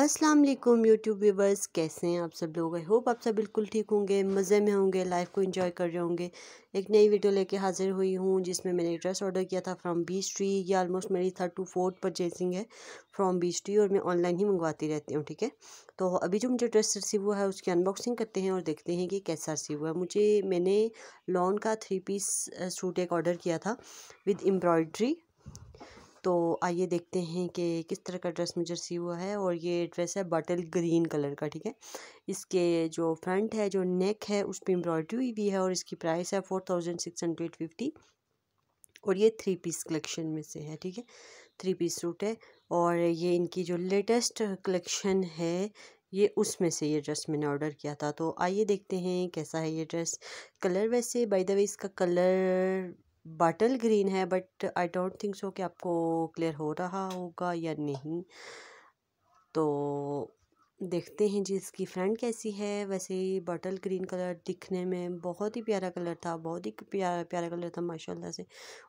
अस्सलाम वालेकुम YouTube viewers कैसे हैं आप सब लोग आई होप आप सब बिल्कुल ठीक होंगे मज़े में होंगे लाइफ को एंजॉय कर रहे होंगे एक नई वीडियो लेके हाज़िर हुई हूँ जिसमें मैंने एक ड्रेस ऑर्डर किया था फ्रॉम बी स्ट्री ये आलमोस्ट मेरी थर्ड टू फोर्थ परचेसिंग है फ्रॉम बी स्ट्री और मैं ऑनलाइन ही मंगवाती रहती हूँ ठीक है तो अभी जो मुझे ड्रेस रिसीव हुआ है उसकी अनबॉक्सिंग करते हैं और देखते हैं कि कैसा रिसीव हुआ है मुझे मैंने लॉन का थ्री पीस सूट एक ऑर्डर किया था विद एम्ब्रॉयड्री तो आइए देखते हैं कि किस तरह का ड्रेस मुझे सी हुआ है और ये ड्रेस है बॉटल ग्रीन कलर का ठीक है इसके जो फ्रंट है जो नेक है उस पर एम्ब्रॉयडरी हुई भी है और इसकी प्राइस है four thousand six hundred fifty और ये थ्री पीस कलेक्शन में से है ठीक है थ्री पीस सूट है और ये इनकी जो लेटेस्ट कलेक्शन है ये उसमें से ये ड्रेस मैंने ऑर्डर किया था तो आइए देखते हैं कैसा है ये ड्रेस कलर वैसे बाय द वे इसका कलर बटल ग्रीन है but I don't think so कि आपको क्लियर हो रहा होगा या नहीं तो देखते हैं जी इसकी फ्रंट कैसी है वैसे ही बॉटल ग्रीन कलर दिखने में बहुत ही प्यारा कलर था बहुत ही प्यारा प्यारा कलर था माशाल्लाह से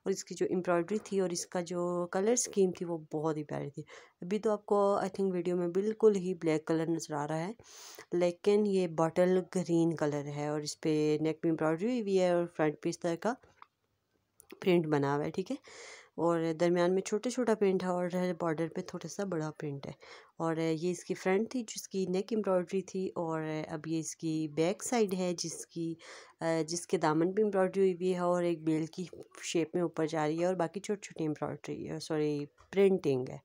और इसकी जो एम्ब्रॉयडरी थी और इसका जो कलर स्कीम थी वो बहुत ही प्यारी थी अभी तो आपको आई थिंक वीडियो में बिल्कुल ही ब्लैक कलर नज़र आ रहा है लेकिन ये बॉटल ग्रीन कलर है और इस पर नेक में एम्ब्रॉयडरी भी है और फ्रंट पे इस तरह का प्रिंट बना हुआ है ठीक है और दरमियान में छोटा छोटा प्रिंट है और बॉर्डर पे थोड़ा सा बड़ा प्रिंट है और ये इसकी फ्रंट थी जिसकी नेक एम्ब्रॉयडरी थी और अब ये इसकी बैक साइड है जिसकी जिसके दामन पे एम्ब्रॉयडरी हुई हुई है और एक बेल की शेप में ऊपर जा रही है और बाकी छोटी छोटी एम्ब्रॉयडरी सॉरी प्रिंटिंग है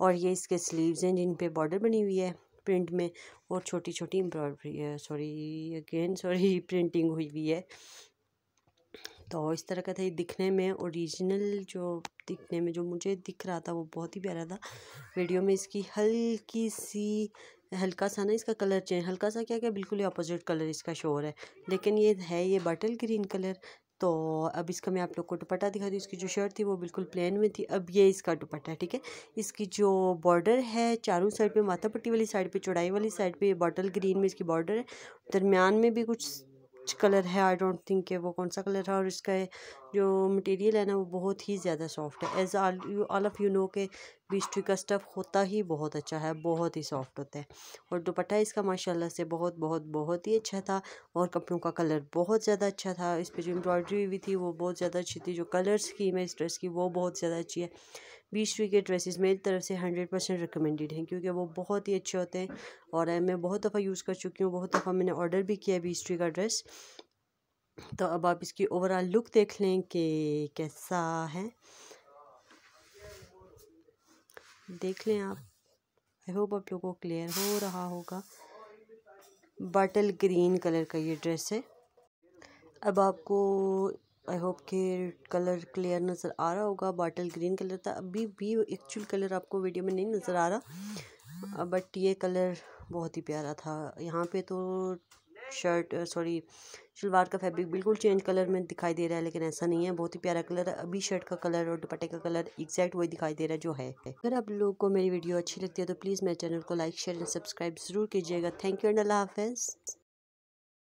और ये इसके स्लीवस हैं जिन पर बॉर्डर बनी हुई है प्रिंट में और छोटी छोटी embroidery sorry again sorry printing हुई हुई है तो इस तरह का था ये दिखने में ओरिजिनल जो दिखने में जो मुझे दिख रहा था वो बहुत ही प्यारा था वीडियो में इसकी हल्की सी हल्का सा ना इसका कलर चेंज हल्का सा क्या क्या बिल्कुल ही अपोजिट कलर इसका शोर है लेकिन ये है ये बटल ग्रीन कलर तो अब इसका मैं आप लोग को दुपट्टा दिखा दी इसकी जो शर्ट थी वो बिल्कुल प्लेन में थी अब ये इसका दुपट्टा है ठीक है इसकी जो बॉर्डर है चारों साइड पे माथा पट्टी वाली साइड पे चौड़ाई वाली साइड पे बॉटल ग्रीन में इसकी बॉर्डर है दरमियान में भी कुछ कलर है आई डोंट थिंक कि वो कौन सा कलर है और इसका जो मटेरियल है ना वो बहुत ही ज़्यादा सॉफ्ट है as all you all of you know के ट्री का स्टफ़ होता ही बहुत अच्छा है बहुत ही सॉफ्ट होता है और दुपट्टा इसका माशाल्लाह से बहुत बहुत बहुत ही अच्छा था और कपड़ों का कलर बहुत ज़्यादा अच्छा था इस पर जो एम्ब्रॉयडरी भी थी वो बहुत ज़्यादा अच्छी थी जो कलर्स की मैं इस ड्रेस की वो बहुत ज़्यादा अच्छी है बीसवी के ड्रेसेस मेरी तरफ से हंड्रेड परसेंट रिकमेंडेड हैं क्योंकि वो बहुत ही अच्छे होते हैं और मैं बहुत दफ़ा यूज़ कर चुकी हूँ बहुत दफ़ा मैंने ऑर्डर भी किया है बीसवी का ड्रेस तो अब आप इसकी ओवरऑल लुक देख लें कि कैसा है देख लें आप आई होप आप लोगों को क्लियर हो रहा होगा बटल ग्रीन कलर का ये ड्रेस है अब आपको आई होप के कलर क्लियर नज़र आ रहा होगा बॉटल ग्रीन कलर था अभी भी एक्चुअल कलर आपको वीडियो में नहीं नज़र आ रहा बट ये कलर बहुत ही प्यारा था यहाँ पे तो शर्ट सॉरी शलवार का फैब्रिक बिल्कुल चेंज कलर में दिखाई दे रहा है लेकिन ऐसा नहीं है बहुत ही प्यारा कलर अभी शर्ट का कलर और दुपट्टे का कलर एग्जैक्ट वही दिखाई दे रहा है जो है अगर आप लोगों को मेरी वीडियो अच्छी लगती है तो प्लीज़ मेरे चैनल को लाइक शेयर एंड सब्सक्राइब ज़रूर कीजिएगा थैंक यू एंड अल्लाह हाफिज़